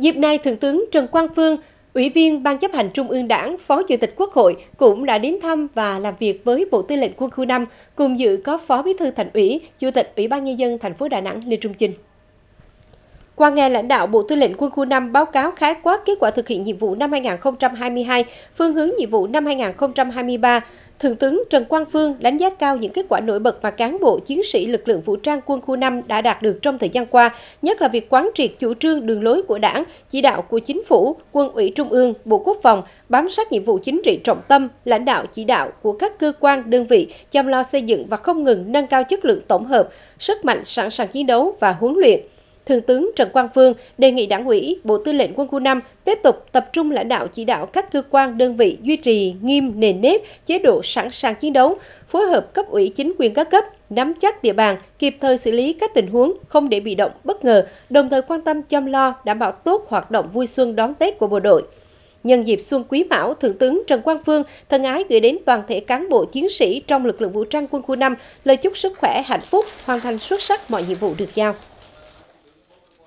Dịp này, Thượng tướng Trần Quang Phương, Ủy viên Ban chấp hành Trung ương Đảng, Phó Chủ tịch Quốc hội cũng đã đến thăm và làm việc với Bộ Tư lệnh Quân khu 5, cùng dự có Phó Bí thư Thành ủy, Chủ tịch Ủy ban Nhân dân thành phố Đà Nẵng Lê Trung Chinh. Qua nghe lãnh đạo Bộ Tư lệnh Quân khu 5 báo cáo khái quát kết quả thực hiện nhiệm vụ năm 2022, phương hướng nhiệm vụ năm 2023, Thượng tướng Trần Quang Phương đánh giá cao những kết quả nổi bật mà cán bộ chiến sĩ lực lượng vũ trang quân khu 5 đã đạt được trong thời gian qua, nhất là việc quán triệt chủ trương đường lối của Đảng, chỉ đạo của Chính phủ, Quân ủy Trung ương, Bộ Quốc phòng, bám sát nhiệm vụ chính trị trọng tâm, lãnh đạo chỉ đạo của các cơ quan, đơn vị, chăm lo xây dựng và không ngừng nâng cao chất lượng tổng hợp, sức mạnh sẵn sàng chiến đấu và huấn luyện Thượng tướng Trần Quang Phương đề nghị Đảng ủy, Bộ Tư lệnh Quân khu 5 tiếp tục tập trung lãnh đạo chỉ đạo các cơ quan đơn vị duy trì nghiêm nền nếp chế độ sẵn sàng chiến đấu, phối hợp cấp ủy chính quyền các cấp nắm chắc địa bàn, kịp thời xử lý các tình huống không để bị động bất ngờ, đồng thời quan tâm chăm lo đảm bảo tốt hoạt động vui xuân đón Tết của bộ đội. Nhân dịp xuân quý mão, Thượng tướng Trần Quang Phương thân ái gửi đến toàn thể cán bộ chiến sĩ trong lực lượng vũ trang quân khu 5 lời chúc sức khỏe, hạnh phúc, hoàn thành xuất sắc mọi nhiệm vụ được giao.